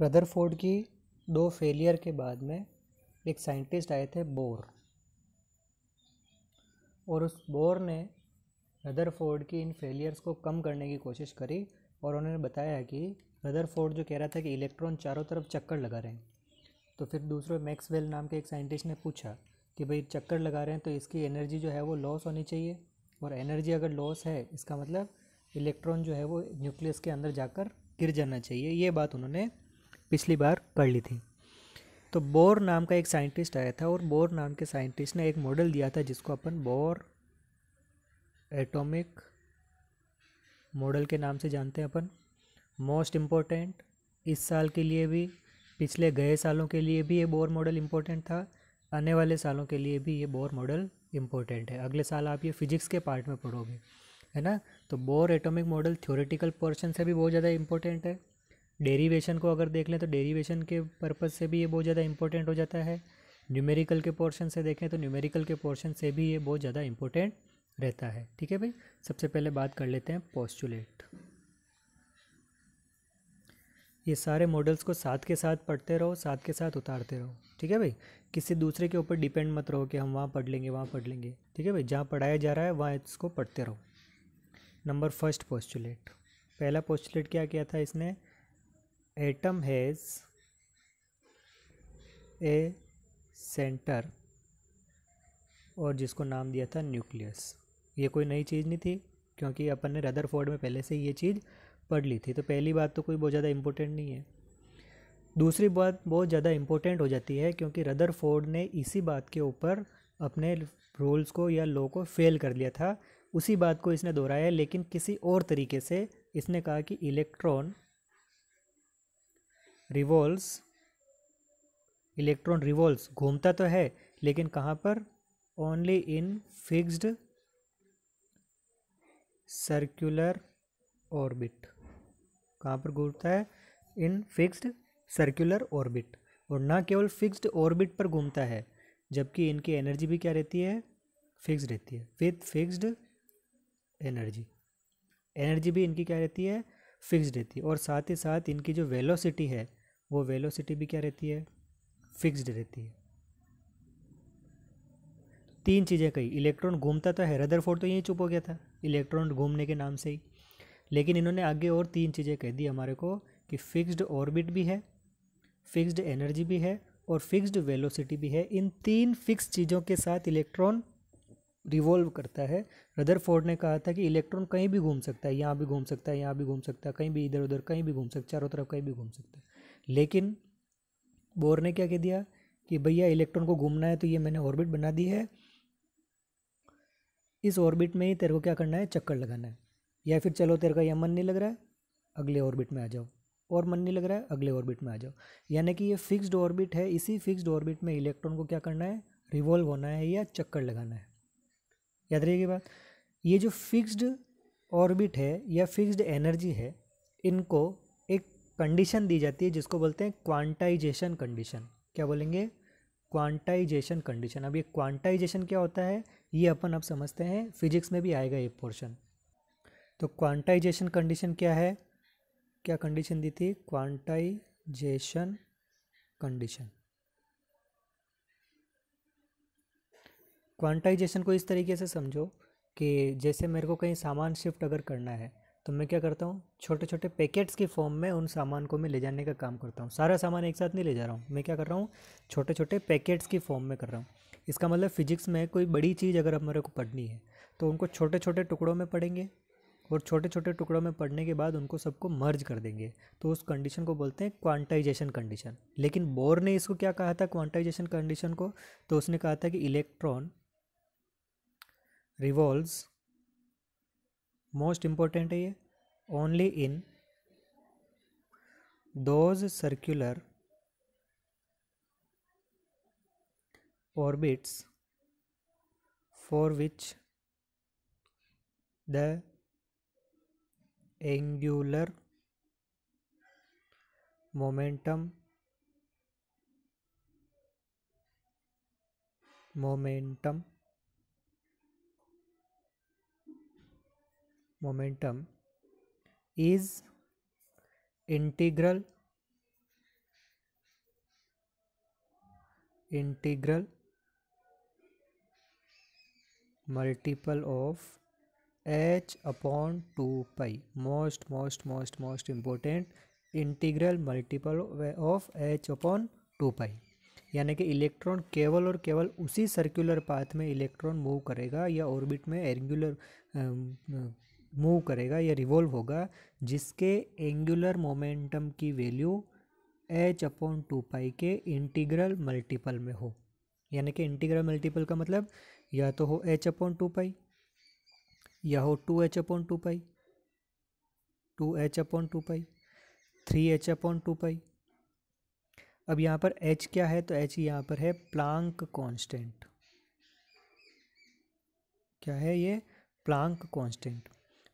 Rutherford की दो failure के बाद में एक साइंटिस्ट आए थे बोर और उस बोर ने रदरफोर्ड की इन फेलियर्स को कम करने की कोशिश करी और उन्होंने बताया कि रदरफोर्ड जो कह रहा था कि इलेक्ट्रॉन चारों तरफ चक्कर लगा रहे हैं तो फिर दूसरे मैक्सवेल नाम के एक साइंटिस्ट ने पूछा कि भाई चक्कर लगा रहे हैं तो इसकी एनर्जी जो है वो लॉस होनी चाहिए और एनर्जी अगर लॉस है इसका मतलब इलेक्ट्रॉन जो है वो न्यूक्लियस के अंदर जाकर गिर जाना चाहिए ये बात उन्होंने पिछली बार पढ़ ली थी तो बोर नाम का एक साइंटिस्ट आया था और बोर नाम के साइंटिस्ट ने एक मॉडल दिया था जिसको अपन बोर एटॉमिक मॉडल के नाम से जानते हैं अपन मोस्ट इम्पोर्टेंट इस साल के लिए भी पिछले गए सालों के लिए भी ये बोर मॉडल इम्पोर्टेंट था आने वाले सालों के लिए भी ये बोर मॉडल इम्पोर्टेंट है अगले साल आप ये फिजिक्स के पार्ट में पढ़ोगे है ना तो Bohr atomic model theoretical portion से भी बहुत ज़्यादा इम्पोर्टेंट है डेरीवेशन को अगर देख लें तो डेरीवेशन के पर्पज़ से भी ये बहुत ज़्यादा इंपॉर्टेंट हो जाता है न्यूमेरिकल के पोर्शन से देखें तो न्यूमेरिकल के पोर्शन से भी ये बहुत ज़्यादा इंपॉर्टेंट रहता है ठीक है भाई सबसे पहले बात कर लेते हैं पोस्टुलेट ये सारे मॉडल्स को साथ के साथ पढ़ते रहो साथ के साथ उतारते रहो ठीक है भाई किसी दूसरे के ऊपर डिपेंड मत रहो कि हम वहाँ पढ़ लेंगे वहाँ पढ़ लेंगे ठीक है भाई जहाँ पढ़ाया जा रहा है वहाँ इसको पढ़ते रहो नंबर फर्स्ट पोस्टुलेट पहला पोस्टुलेट क्या किया था इसने atom has ए सेंटर और जिसको नाम दिया था न्यूक्लियस ये कोई नई चीज़ नहीं थी क्योंकि अपन ने रदर फोर्ड में पहले से ये चीज़ पढ़ ली थी तो पहली बात तो कोई बहुत ज़्यादा इम्पोर्टेंट नहीं है दूसरी बात बहुत ज़्यादा इम्पोर्टेंट हो जाती है क्योंकि रदर फोर्ड ने इसी बात के ऊपर अपने रूल्स को या लॉ को फेल कर लिया था उसी बात को इसने दोहराया लेकिन किसी और तरीके से इसने कहा कि इलेक्ट्रॉन रिवॉल्व्स इलेक्ट्रॉन रिवॉल्व्स घूमता तो है लेकिन कहाँ पर only in fixed circular orbit कहाँ पर घूमता है इन फिक्स्ड सर्कुलर ऑर्बिट और ना केवल फिक्स्ड ऑर्बिट पर घूमता है जबकि इनकी एनर्जी भी क्या रहती है फिक्स्ड रहती है विथ फिक्स्ड एनर्जी एनर्जी भी इनकी क्या रहती है फिक्स्ड रहती है और साथ ही साथ इनकी जो वेलोसिटी है वो वेलोसिटी भी क्या रहती है फिक्स्ड रहती है तीन चीज़ें कही इलेक्ट्रॉन घूमता तो है रदरफोर्ड तो यहीं चुप हो गया था इलेक्ट्रॉन घूमने के नाम से ही लेकिन इन्होंने आगे और तीन चीज़ें कह दी हमारे को कि फिक्स्ड ऑर्बिट भी है फिक्स्ड एनर्जी भी है और फिक्स्ड वेलोसिटी भी है इन तीन फिक्स चीज़ों के साथ इलेक्ट्रॉन रिवॉल्व करता है रदरफोर्ड ने कहा था कि इलेक्ट्रॉन कहीं भी घूम सकता है यहाँ भी घूम सकता है यहाँ भी घूम सकता है कहीं भी इधर उधर कहीं भी घूम सकता है चारों तरफ कहीं भी घूम सकता है लेकिन बोर ने क्या कह दिया कि भैया इलेक्ट्रॉन को घूमना है तो ये मैंने ऑर्बिट बना दी है इस ऑर्बिट में ही तेरे को क्या करना है चक्कर लगाना है या फिर चलो तेरे का यह मन नहीं लग रहा है अगले ऑर्बिट में आ जाओ और मन नहीं लग रहा है अगले ऑर्बिट में आ जाओ यानी कि ये फिक्स्ड ऑर्बिट है इसी फिक्स्ड ऑर्बिट में इलेक्ट्रॉन को क्या करना है रिवॉल्व होना है या चक्कर लगाना है याद रहिएगी बात ये जो फिक्स्ड ऑर्बिट है या फिक्स्ड एनर्जी है इनको कंडीशन दी जाती है जिसको बोलते हैं क्वांटाइजेशन कंडीशन क्या बोलेंगे क्वांटाइजेशन कंडीशन अब ये क्वांटाइजेशन क्या होता है ये अपन अब समझते हैं फिजिक्स में भी आएगा ये पोर्शन तो क्वांटाइजेशन कंडीशन क्या है क्या कंडीशन दी थी क्वांटाइजेशन कंडीशन क्वांटाइजेशन को इस तरीके से समझो कि जैसे मेरे को कहीं सामान शिफ्ट अगर करना है तो मैं क्या करता हूँ छोटे छोटे पैकेट्स के फॉर्म में उन सामान को मैं ले जाने का काम करता हूँ सारा सामान एक साथ नहीं ले जा रहा हूँ मैं क्या कर रहा हूँ छोटे छोटे पैकेट्स के फॉर्म में कर रहा हूँ इसका मतलब फिजिक्स में कोई बड़ी चीज़ अगर हमारे को पढ़नी है तो उनको छोटे छोटे टुकड़ों में पढ़ेंगे और छोटे छोटे टुकड़ों में पढ़ने के बाद उनको सबको मर्ज कर देंगे तो उस कंडीशन को बोलते हैं क्वांटाइजेशन कंडीशन लेकिन बोर ने इसको क्या कहा था क्वांटाइजेशन कंडीशन को तो उसने कहा था कि इलेक्ट्रॉन रिवॉल्व्स मोस्ट इम्पोर्टेंट है ये only in those circular orbits for which the angular momentum momentum momentum is integral integral multiple of h upon 2 pi most most most most important integral multiple of h upon 2 pi यानी कि electron केवल और केवल उसी circular path में electron move करेगा या orbit में एंगुलर मूव करेगा या रिवॉल्व होगा जिसके एंगुलर मोमेंटम की value h upon two pi के इंटीग्रल मल्टीपल में हो यानी कि इंटीग्रल मल्टीपल का मतलब या तो हो एच अपॉन टू पाई या हो two h upon two pi two h upon two pi three h upon two pi अब यहाँ पर एच क्या है तो एच यहाँ पर है प्लांक कांस्टेंट क्या है ये प्लांक कांस्टेंट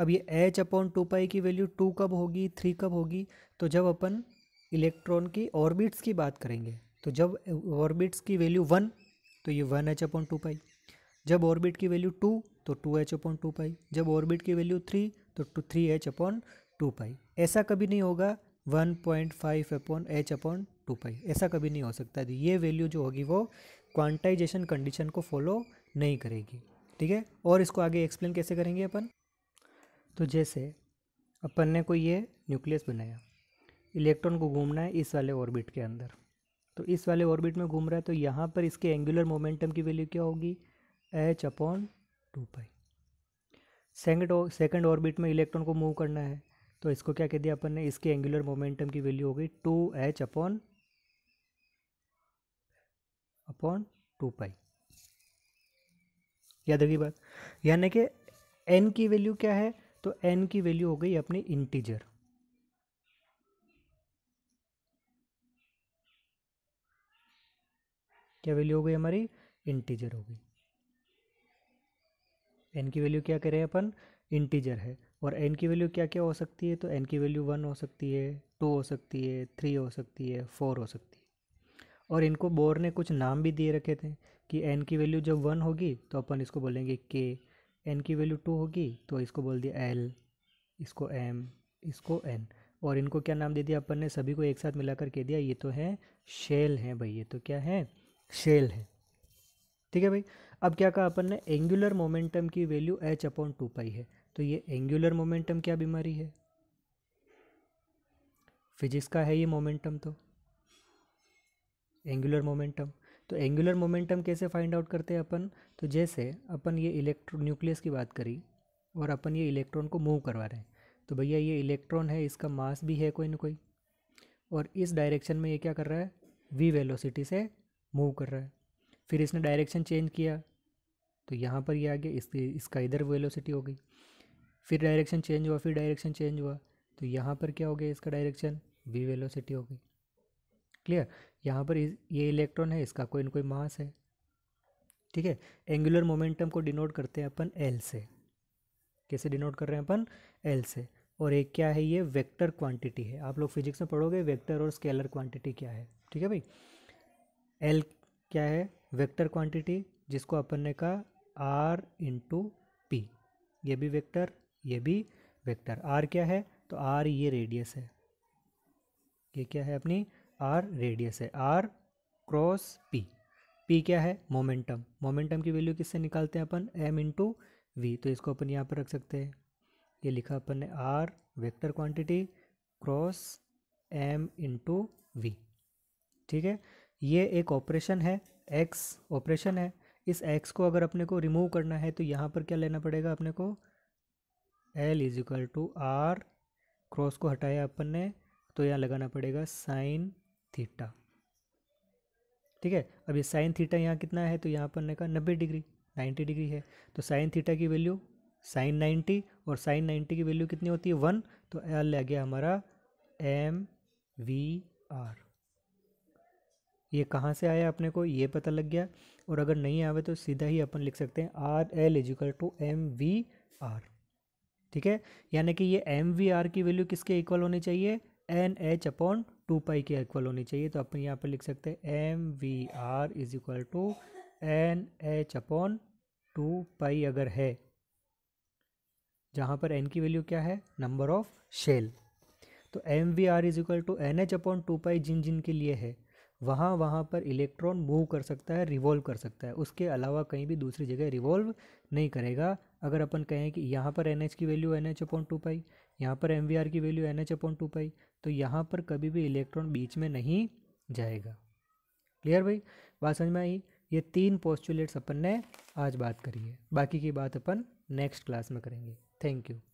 अब ये एच अपॉन टू पाई की वैल्यू टू कब होगी थ्री कब होगी तो जब अपन इलेक्ट्रॉन की ऑर्बिट्स की बात करेंगे तो जब ऑर्बिट्स की वैल्यू वन तो ये one h upon two pi जब ऑर्बिट की वैल्यू टू तो two h upon two pi जब ऑर्बिट की वैल्यू थ्री तो two three h upon two pi ऐसा कभी नहीं होगा one point five upon h upon two pi ऐसा कभी नहीं हो सकता तो ये वैल्यू जो होगी वो क्वांटाइजेशन कंडीशन को फॉलो नहीं करेगी ठीक है और इसको आगे एक्सप्लेन कैसे करेंगे अपन तो जैसे अपन ने कोई ये न्यूक्लियस बनाया इलेक्ट्रॉन को घूमना है इस वाले ऑर्बिट के अंदर तो इस वाले ऑर्बिट में घूम रहा है तो यहाँ पर इसके एंगुलर मोमेंटम की वैल्यू क्या होगी h upon two pi second second orbit में इलेक्ट्रॉन को मूव करना है तो इसको क्या कह दिया अपन ने इसके एंगुलर मोमेंटम की वैल्यू होगी two h upon upon two pi याद रखिए बात यानी कि एन की वैल्यू क्या है तो एन की वैल्यू हो गई अपनी इंटीजर क्या वैल्यू हो गई हमारी इंटीजर हो गई एन की वैल्यू क्या कह रहे हैं अपन इंटीजर है और एन की वैल्यू क्या क्या हो सकती है तो एन की वैल्यू वन हो सकती है टू हो सकती है थ्री हो सकती है फोर हो सकती है और इनको बोर ने कुछ नाम भी दिए रखे थे कि एन की वैल्यू जब वन होगी तो अपन इसको बोलेंगे के एन की वैल्यू टू होगी तो इसको बोल दिया एल इसको एम इसको एन और इनको क्या नाम दे दिया अपन ने सभी को एक साथ मिलाकर के दिया ये तो है शेल है भाई ये तो क्या है शेल है ठीक है भाई अब क्या कहा अपन ने एंगुलर मोमेंटम की value h upon two pi है तो ये एंगुलर मोमेंटम क्या बीमारी है फिजिक्स का है ये मोमेंटम तो एंगुलर मोमेंटम तो एंगुलर मोमेंटम कैसे फाइंड आउट करते हैं अपन तो जैसे अपन ये इलेक्ट्रो न्यूक्लियस की बात करी और अपन ये इलेक्ट्रॉन को मूव करवा रहे हैं तो भैया ये इलेक्ट्रॉन है इसका मास भी है कोई ना कोई और इस डायरेक्शन में ये क्या कर रहा है वी वेलोसिटी से मूव कर रहा है फिर इसने डायरेक्शन चेंज किया तो यहाँ पर ये आ गया इसकी इसका इधर वेलोसिटी हो गई फिर डायरेक्शन चेंज हुआ फिर डायरेक्शन चेंज हुआ तो यहाँ पर क्या हो गया इसका डायरेक्शन वी वेलोसिटी हो गई क्लियर यहाँ पर ये इलेक्ट्रॉन है इसका कोई ना कोई मास है ठीक है एंगुलर मोमेंटम को डिनोट करते हैं अपन एल से कैसे डिनोट कर रहे हैं अपन एल से और एक क्या है ये वेक्टर क्वांटिटी है आप लोग फिजिक्स में पढ़ोगे वेक्टर और स्केलर क्वांटिटी क्या है ठीक है भाई एल क्या है वेक्टर क्वांटिटी जिसको अपन ने कहा आर इंटू पी ये भी वेक्टर ये भी वेक्टर आर क्या है तो आर ये रेडियस है ये क्या है अपनी आर रेडियस है आर क्रॉस पी पी क्या है मोमेंटम मोमेंटम की वैल्यू किससे निकालते हैं अपन एम इंटू वी तो इसको अपन यहाँ पर रख सकते हैं ये लिखा अपन ने r vector quantity cross m into v ठीक है ये एक ऑपरेशन है एक्स ऑपरेशन है इस एक्स को अगर अपने को रिमूव करना है तो यहाँ पर क्या लेना पड़ेगा अपने को l is equal to r cross को हटाया अपन ने तो यहाँ लगाना पड़ेगा साइन थीटा ठीक है अब ये साइन थीटा यहाँ कितना है तो यहाँ पर ने कहा नब्बे डिग्री नाइन्टी डिग्री है तो साइन थीटा की वैल्यू साइन नाइन्टी और साइन नाइन्टी की वैल्यू कितनी होती है वन तो एल आ गया हमारा एम वी आर ये कहाँ से आया अपने को ये पता लग गया और अगर नहीं आवे तो सीधा ही अपन लिख सकते हैं r l is equal to m v r ठीक है यानी कि ये एम वी आर की वैल्यू किसके इक्वल होनी चाहिए n h upon two pi के इक्वल होनी चाहिए तो अपन यहाँ पर लिख सकते हैं m v r is equal to n h upon two pi अगर है जहाँ पर एन की वैल्यू क्या है नंबर ऑफ शेल तो m v r is equal to n h upon two pi जिन जिन के लिए है वहाँ वहाँ पर इलेक्ट्रॉन मूव कर सकता है रिवॉल्व कर सकता है उसके अलावा कहीं भी दूसरी जगह रिवॉल्व नहीं करेगा अगर अपन कहें कि यहाँ पर एन की value n h upon two pi यहाँ पर एम की value n h upon two pi तो यहाँ पर कभी भी इलेक्ट्रॉन बीच में नहीं जाएगा क्लियर भाई बात समझ में आई ये तीन पॉस्टुलेट्स अपन ने आज बात करी है बाकी की बात अपन नेक्स्ट क्लास में करेंगे थैंक यू